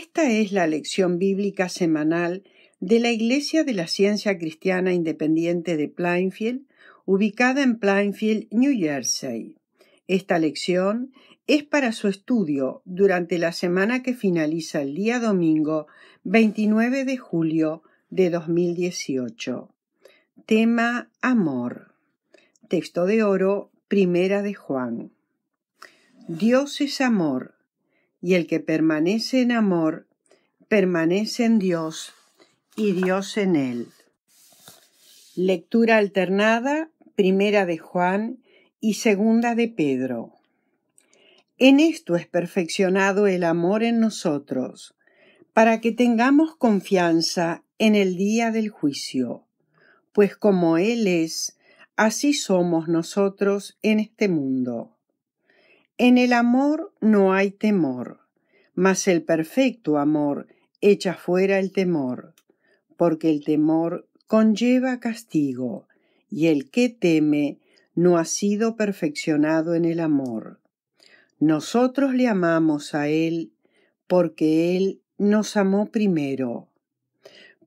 Esta es la lección bíblica semanal de la Iglesia de la Ciencia Cristiana Independiente de Plainfield, ubicada en Plainfield, New Jersey. Esta lección es para su estudio durante la semana que finaliza el día domingo 29 de julio de 2018. Tema Amor. Texto de oro, Primera de Juan. Dios es amor y el que permanece en amor, permanece en Dios y Dios en él. Lectura alternada, primera de Juan y segunda de Pedro. En esto es perfeccionado el amor en nosotros, para que tengamos confianza en el día del juicio, pues como Él es, así somos nosotros en este mundo. En el amor no hay temor, mas el perfecto amor echa fuera el temor, porque el temor conlleva castigo, y el que teme no ha sido perfeccionado en el amor. Nosotros le amamos a Él porque Él nos amó primero,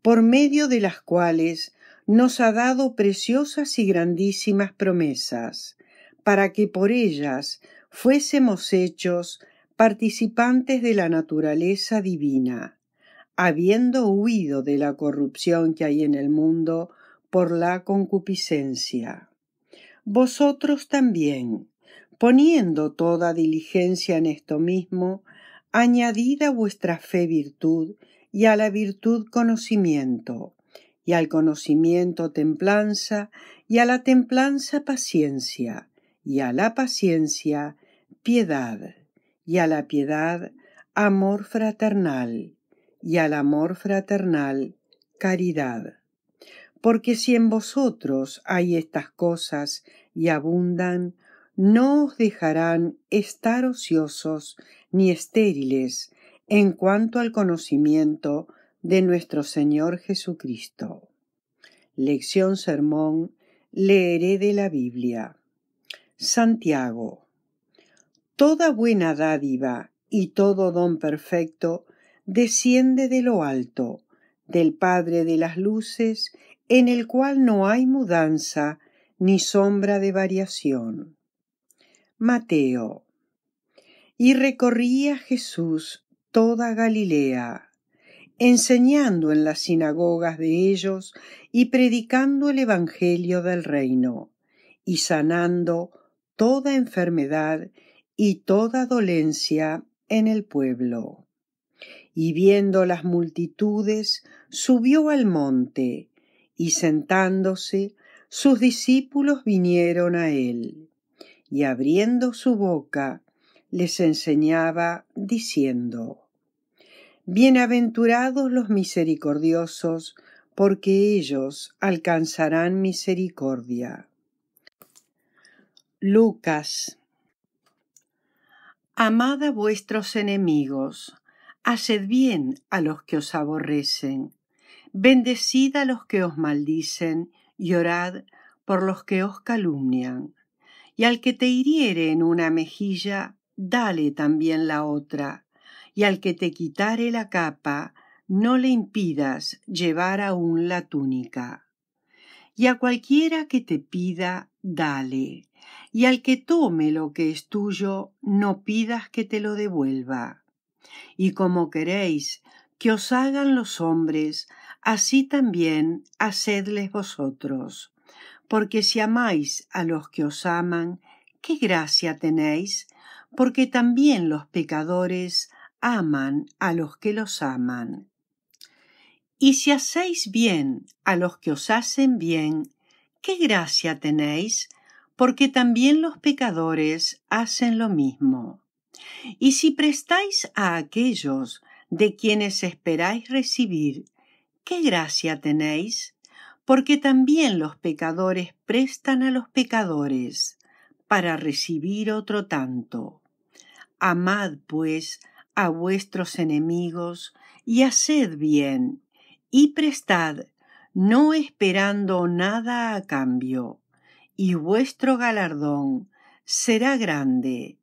por medio de las cuales nos ha dado preciosas y grandísimas promesas, para que por ellas fuésemos hechos participantes de la naturaleza divina, habiendo huido de la corrupción que hay en el mundo por la concupiscencia. Vosotros también, poniendo toda diligencia en esto mismo, añadid a vuestra fe virtud y a la virtud conocimiento, y al conocimiento templanza, y a la templanza paciencia, y a la paciencia piedad, y a la piedad amor fraternal, y al amor fraternal caridad. Porque si en vosotros hay estas cosas y abundan, no os dejarán estar ociosos ni estériles en cuanto al conocimiento de nuestro Señor Jesucristo. Lección Sermón leeré de la Biblia. Santiago Toda buena dádiva y todo don perfecto desciende de lo alto, del Padre de las Luces, en el cual no hay mudanza ni sombra de variación. Mateo. Y recorría Jesús toda Galilea, enseñando en las sinagogas de ellos y predicando el Evangelio del reino, y sanando toda enfermedad y toda dolencia en el pueblo. Y viendo las multitudes, subió al monte, y sentándose, sus discípulos vinieron a él, y abriendo su boca, les enseñaba, diciendo, Bienaventurados los misericordiosos, porque ellos alcanzarán misericordia. Lucas Amad a vuestros enemigos, haced bien a los que os aborrecen, bendecid a los que os maldicen, y orad por los que os calumnian. Y al que te hiriere en una mejilla, dale también la otra, y al que te quitare la capa, no le impidas llevar aún la túnica. Y a cualquiera que te pida, dale, y al que tome lo que es tuyo, no pidas que te lo devuelva. Y como queréis que os hagan los hombres, así también hacedles vosotros. Porque si amáis a los que os aman, qué gracia tenéis, porque también los pecadores aman a los que los aman. Y si hacéis bien a los que os hacen bien, qué gracia tenéis, porque también los pecadores hacen lo mismo. Y si prestáis a aquellos de quienes esperáis recibir, ¿qué gracia tenéis? Porque también los pecadores prestan a los pecadores para recibir otro tanto. Amad, pues, a vuestros enemigos y haced bien, y prestad, no esperando nada a cambio y vuestro galardón será grande,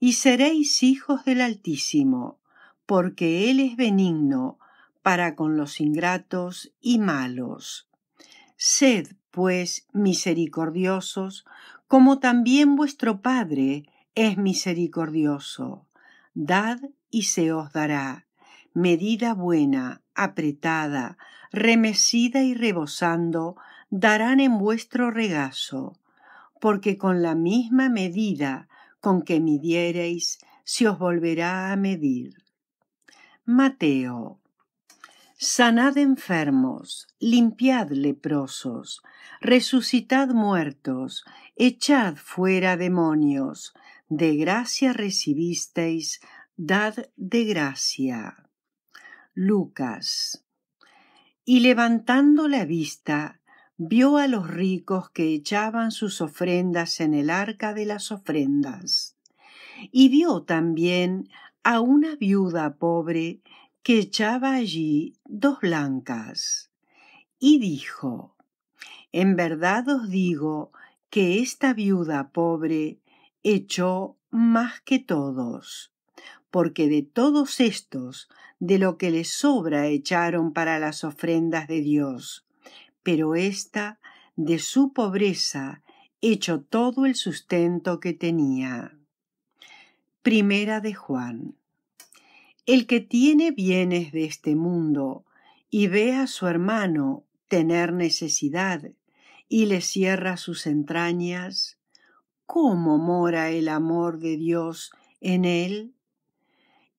y seréis hijos del Altísimo, porque Él es benigno para con los ingratos y malos. Sed, pues, misericordiosos, como también vuestro Padre es misericordioso. Dad y se os dará. Medida buena, apretada, remecida y rebosando, darán en vuestro regazo, porque con la misma medida con que midiereis, se os volverá a medir. Mateo. Sanad enfermos, limpiad leprosos, resucitad muertos, echad fuera demonios, de gracia recibisteis, dad de gracia. Lucas. Y levantando la vista, vio a los ricos que echaban sus ofrendas en el arca de las ofrendas, y vio también a una viuda pobre que echaba allí dos blancas, y dijo, En verdad os digo que esta viuda pobre echó más que todos, porque de todos estos, de lo que les sobra echaron para las ofrendas de Dios, pero ésta de su pobreza echó todo el sustento que tenía. Primera de Juan. El que tiene bienes de este mundo y ve a su hermano tener necesidad y le cierra sus entrañas, ¿cómo mora el amor de Dios en él?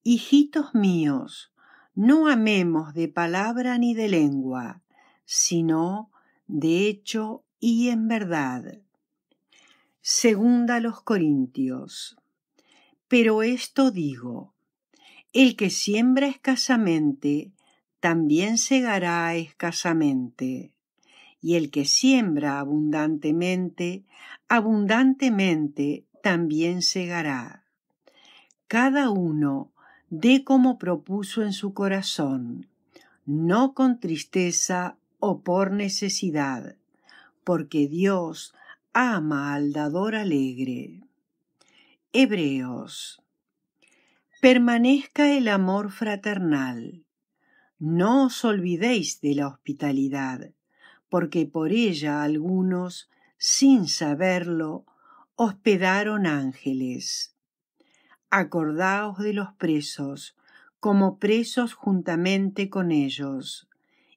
Hijitos míos, no amemos de palabra ni de lengua, sino de hecho y en verdad. Segunda a los Corintios. Pero esto digo, el que siembra escasamente, también segará escasamente, y el que siembra abundantemente, abundantemente también segará. Cada uno dé como propuso en su corazón, no con tristeza por necesidad, porque Dios ama al dador alegre. Hebreos. Permanezca el amor fraternal. No os olvidéis de la hospitalidad, porque por ella algunos, sin saberlo, hospedaron ángeles. Acordaos de los presos, como presos juntamente con ellos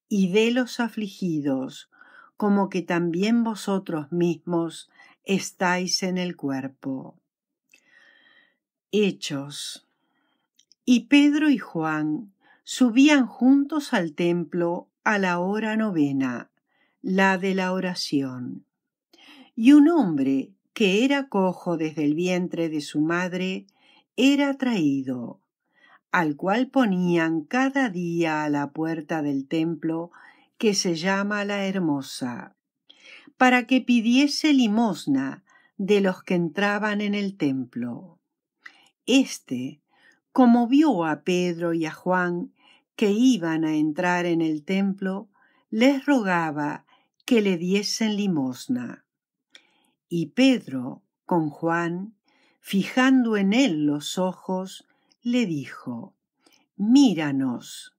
y de los afligidos, como que también vosotros mismos estáis en el cuerpo. Hechos. Y Pedro y Juan subían juntos al templo a la hora novena, la de la oración. Y un hombre que era cojo desde el vientre de su madre era traído, al cual ponían cada día a la puerta del templo que se llama la Hermosa, para que pidiese limosna de los que entraban en el templo. Este, como vio a Pedro y a Juan que iban a entrar en el templo, les rogaba que le diesen limosna. Y Pedro, con Juan, fijando en él los ojos, le dijo, Míranos.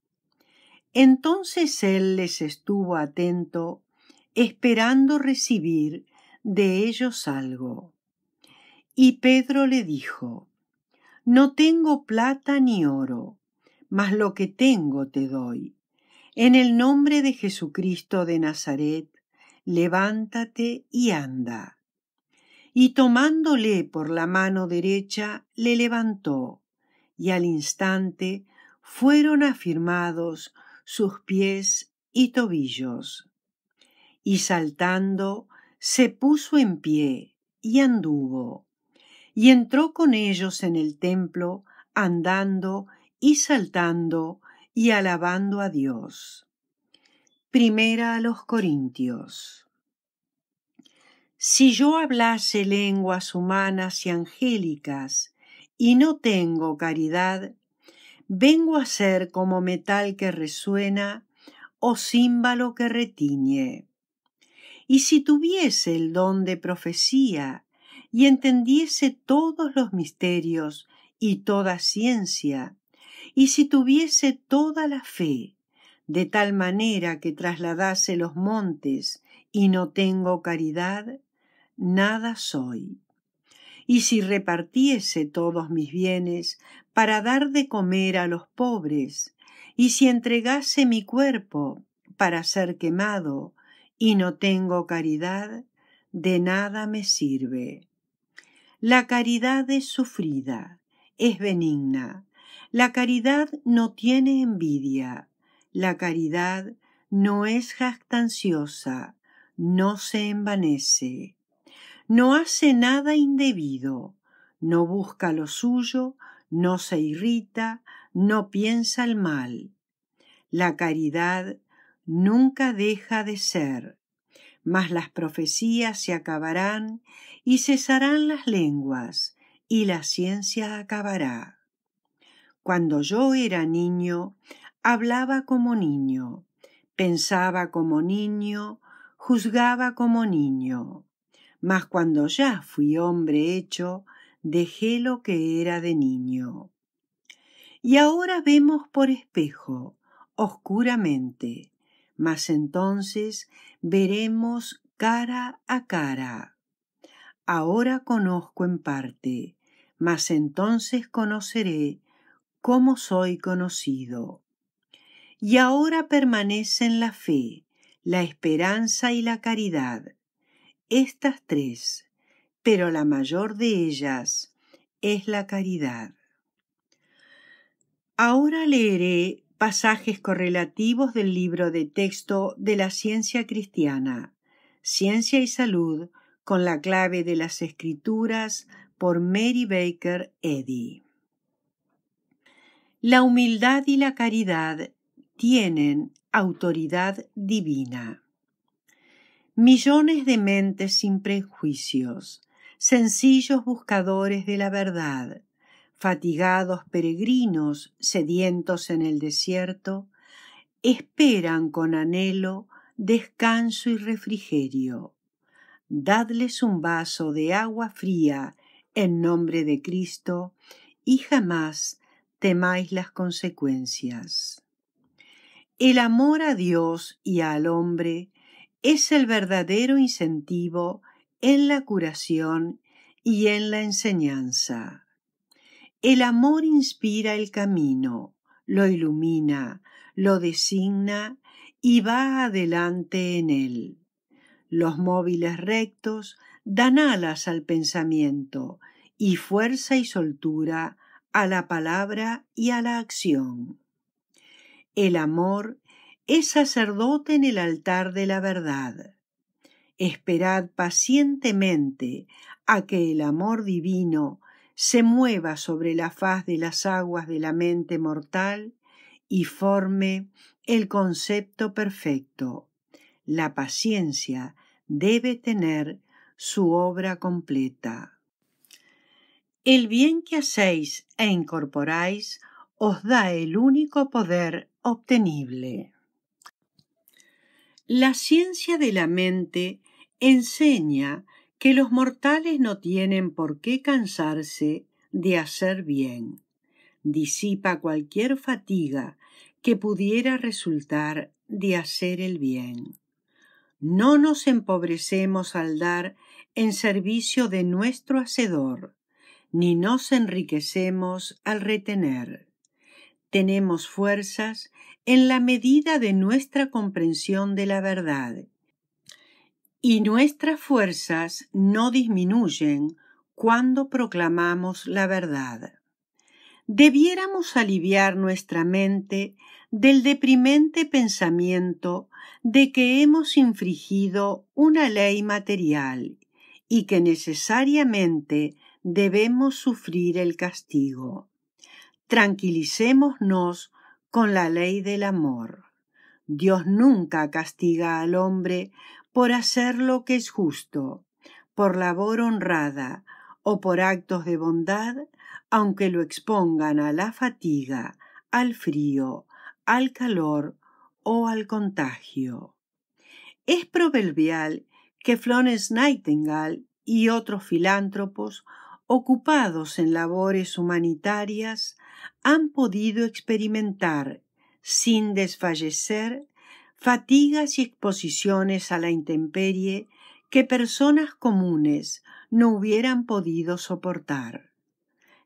Entonces él les estuvo atento, esperando recibir de ellos algo. Y Pedro le dijo, No tengo plata ni oro, mas lo que tengo te doy. En el nombre de Jesucristo de Nazaret, levántate y anda. Y tomándole por la mano derecha, le levantó, y al instante fueron afirmados sus pies y tobillos. Y saltando, se puso en pie y anduvo, y entró con ellos en el templo, andando y saltando y alabando a Dios. Primera a los Corintios. Si yo hablase lenguas humanas y angélicas, y no tengo caridad, vengo a ser como metal que resuena o címbalo que retiñe. Y si tuviese el don de profecía y entendiese todos los misterios y toda ciencia, y si tuviese toda la fe, de tal manera que trasladase los montes y no tengo caridad, nada soy y si repartiese todos mis bienes para dar de comer a los pobres, y si entregase mi cuerpo para ser quemado, y no tengo caridad, de nada me sirve. La caridad es sufrida, es benigna. La caridad no tiene envidia. La caridad no es jactanciosa, no se envanece no hace nada indebido, no busca lo suyo, no se irrita, no piensa el mal. La caridad nunca deja de ser, mas las profecías se acabarán y cesarán las lenguas y la ciencia acabará. Cuando yo era niño, hablaba como niño, pensaba como niño, juzgaba como niño mas cuando ya fui hombre hecho, dejé lo que era de niño. Y ahora vemos por espejo, oscuramente, mas entonces veremos cara a cara. Ahora conozco en parte, mas entonces conoceré cómo soy conocido. Y ahora permanecen la fe, la esperanza y la caridad estas tres, pero la mayor de ellas es la caridad. Ahora leeré pasajes correlativos del libro de texto de la ciencia cristiana, Ciencia y Salud, con la clave de las escrituras por Mary Baker Eddy. La humildad y la caridad tienen autoridad divina millones de mentes sin prejuicios, sencillos buscadores de la verdad, fatigados peregrinos sedientos en el desierto, esperan con anhelo descanso y refrigerio. Dadles un vaso de agua fría en nombre de Cristo y jamás temáis las consecuencias. El amor a Dios y al hombre es el verdadero incentivo en la curación y en la enseñanza. El amor inspira el camino, lo ilumina, lo designa y va adelante en él. Los móviles rectos dan alas al pensamiento y fuerza y soltura a la palabra y a la acción. El amor es sacerdote en el altar de la verdad. Esperad pacientemente a que el amor divino se mueva sobre la faz de las aguas de la mente mortal y forme el concepto perfecto. La paciencia debe tener su obra completa. El bien que hacéis e incorporáis os da el único poder obtenible. La ciencia de la mente enseña que los mortales no tienen por qué cansarse de hacer bien. Disipa cualquier fatiga que pudiera resultar de hacer el bien. No nos empobrecemos al dar en servicio de nuestro Hacedor, ni nos enriquecemos al retener tenemos fuerzas en la medida de nuestra comprensión de la verdad. Y nuestras fuerzas no disminuyen cuando proclamamos la verdad. Debiéramos aliviar nuestra mente del deprimente pensamiento de que hemos infringido una ley material y que necesariamente debemos sufrir el castigo. Tranquilicémonos con la ley del amor. Dios nunca castiga al hombre por hacer lo que es justo, por labor honrada o por actos de bondad, aunque lo expongan a la fatiga, al frío, al calor o al contagio. Es proverbial que Florence Nightingale y otros filántropos ocupados en labores humanitarias han podido experimentar, sin desfallecer, fatigas y exposiciones a la intemperie que personas comunes no hubieran podido soportar.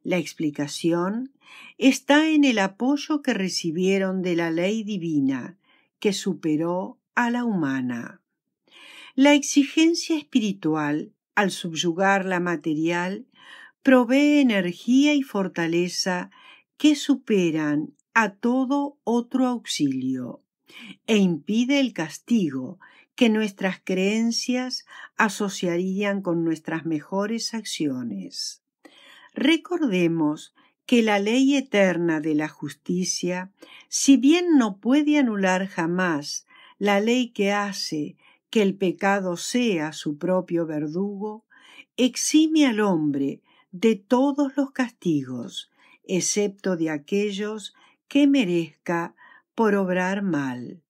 La explicación está en el apoyo que recibieron de la ley divina, que superó a la humana. La exigencia espiritual, al subyugar la material, provee energía y fortaleza que superan a todo otro auxilio e impide el castigo que nuestras creencias asociarían con nuestras mejores acciones. Recordemos que la ley eterna de la justicia, si bien no puede anular jamás la ley que hace que el pecado sea su propio verdugo, exime al hombre de todos los castigos excepto de aquellos que merezca por obrar mal.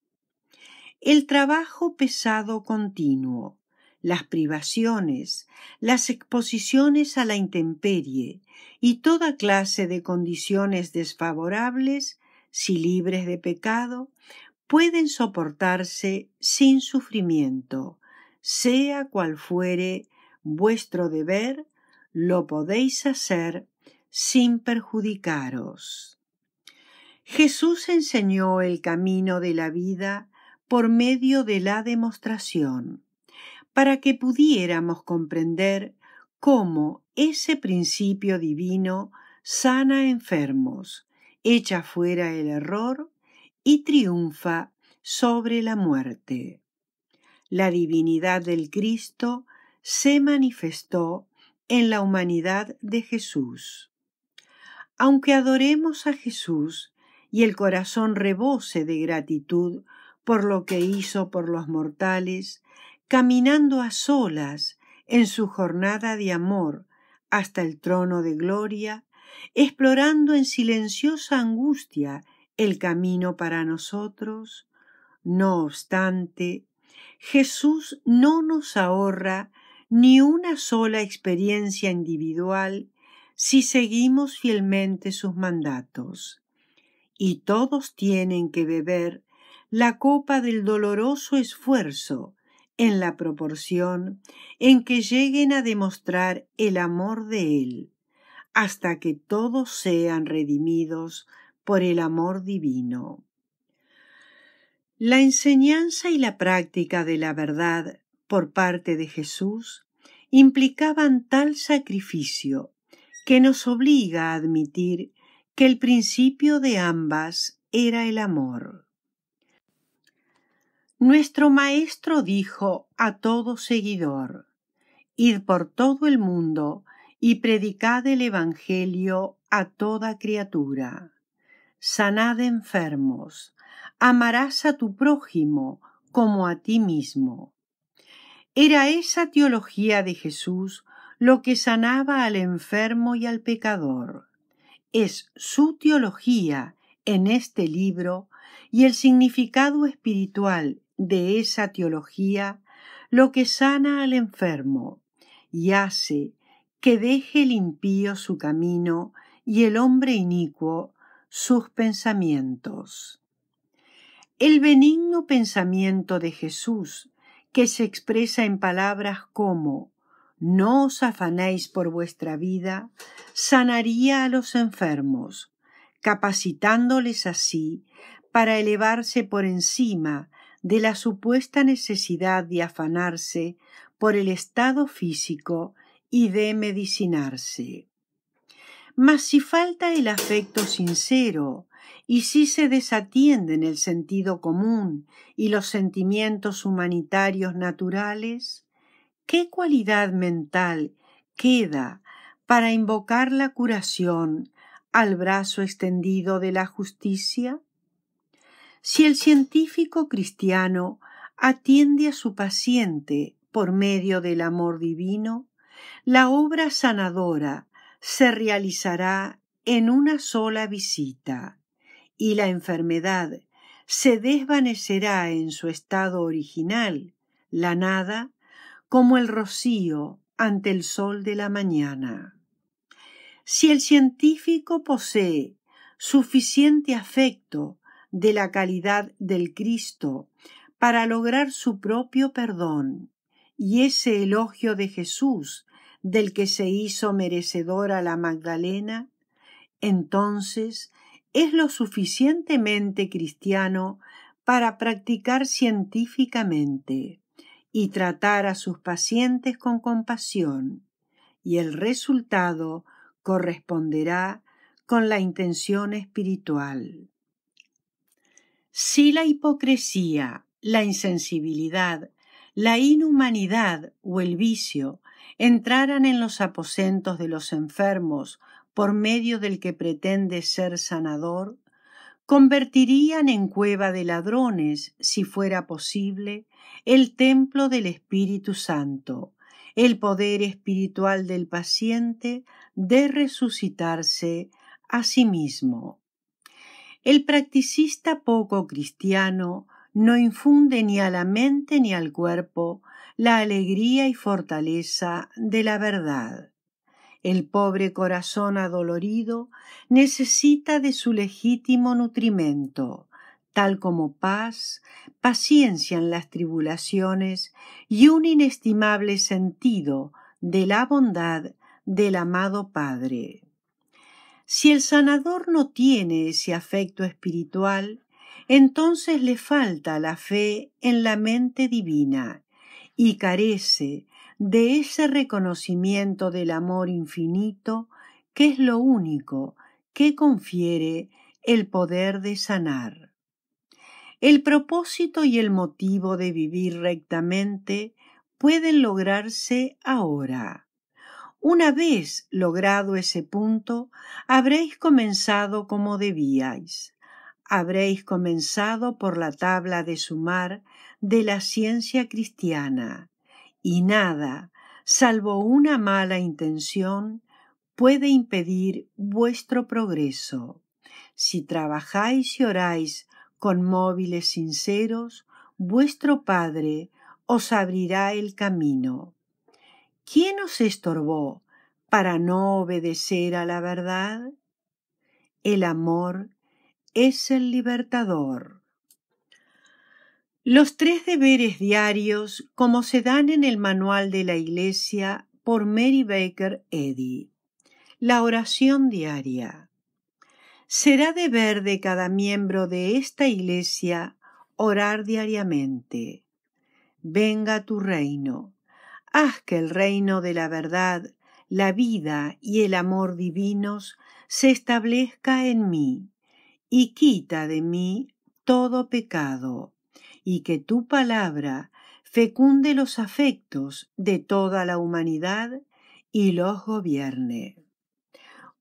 El trabajo pesado continuo, las privaciones, las exposiciones a la intemperie y toda clase de condiciones desfavorables, si libres de pecado, pueden soportarse sin sufrimiento, sea cual fuere vuestro deber, lo podéis hacer sin perjudicaros. Jesús enseñó el camino de la vida por medio de la demostración, para que pudiéramos comprender cómo ese principio divino sana enfermos, echa fuera el error y triunfa sobre la muerte. La divinidad del Cristo se manifestó en la humanidad de Jesús. Aunque adoremos a Jesús y el corazón rebose de gratitud por lo que hizo por los mortales, caminando a solas en su jornada de amor hasta el trono de gloria, explorando en silenciosa angustia el camino para nosotros, no obstante, Jesús no nos ahorra ni una sola experiencia individual si seguimos fielmente sus mandatos. Y todos tienen que beber la copa del doloroso esfuerzo en la proporción en que lleguen a demostrar el amor de Él, hasta que todos sean redimidos por el amor divino. La enseñanza y la práctica de la verdad por parte de Jesús implicaban tal sacrificio que nos obliga a admitir que el principio de ambas era el amor. Nuestro Maestro dijo a todo seguidor Id por todo el mundo y predicad el Evangelio a toda criatura. Sanad enfermos, amarás a tu prójimo como a ti mismo. Era esa teología de Jesús lo que sanaba al enfermo y al pecador. Es su teología en este libro y el significado espiritual de esa teología lo que sana al enfermo y hace que deje el impío su camino y el hombre inicuo sus pensamientos. El benigno pensamiento de Jesús, que se expresa en palabras como no os afanéis por vuestra vida, sanaría a los enfermos, capacitándoles así para elevarse por encima de la supuesta necesidad de afanarse por el estado físico y de medicinarse. Mas si falta el afecto sincero, y si se desatienden el sentido común y los sentimientos humanitarios naturales, ¿Qué cualidad mental queda para invocar la curación al brazo extendido de la justicia? Si el científico cristiano atiende a su paciente por medio del amor divino, la obra sanadora se realizará en una sola visita y la enfermedad se desvanecerá en su estado original, la nada como el rocío ante el sol de la mañana. Si el científico posee suficiente afecto de la calidad del Cristo para lograr su propio perdón y ese elogio de Jesús del que se hizo merecedora la Magdalena, entonces es lo suficientemente cristiano para practicar científicamente y tratar a sus pacientes con compasión, y el resultado corresponderá con la intención espiritual. Si la hipocresía, la insensibilidad, la inhumanidad o el vicio entraran en los aposentos de los enfermos por medio del que pretende ser sanador, convertirían en cueva de ladrones, si fuera posible, el templo del Espíritu Santo, el poder espiritual del paciente de resucitarse a sí mismo. El practicista poco cristiano no infunde ni a la mente ni al cuerpo la alegría y fortaleza de la verdad. El pobre corazón adolorido necesita de su legítimo nutrimento, tal como paz, paciencia en las tribulaciones y un inestimable sentido de la bondad del amado Padre. Si el sanador no tiene ese afecto espiritual, entonces le falta la fe en la mente divina y carece de ese reconocimiento del amor infinito que es lo único que confiere el poder de sanar. El propósito y el motivo de vivir rectamente pueden lograrse ahora. Una vez logrado ese punto, habréis comenzado como debíais. Habréis comenzado por la tabla de sumar de la ciencia cristiana, y nada, salvo una mala intención, puede impedir vuestro progreso. Si trabajáis y oráis con móviles sinceros, vuestro Padre os abrirá el camino. ¿Quién os estorbó para no obedecer a la verdad? El amor es el libertador. Los tres deberes diarios, como se dan en el Manual de la Iglesia por Mary Baker Eddy. La oración diaria será deber de cada miembro de esta Iglesia orar diariamente. Venga tu reino. Haz que el reino de la verdad, la vida y el amor divinos se establezca en mí, y quita de mí todo pecado, y que tu palabra fecunde los afectos de toda la humanidad y los gobierne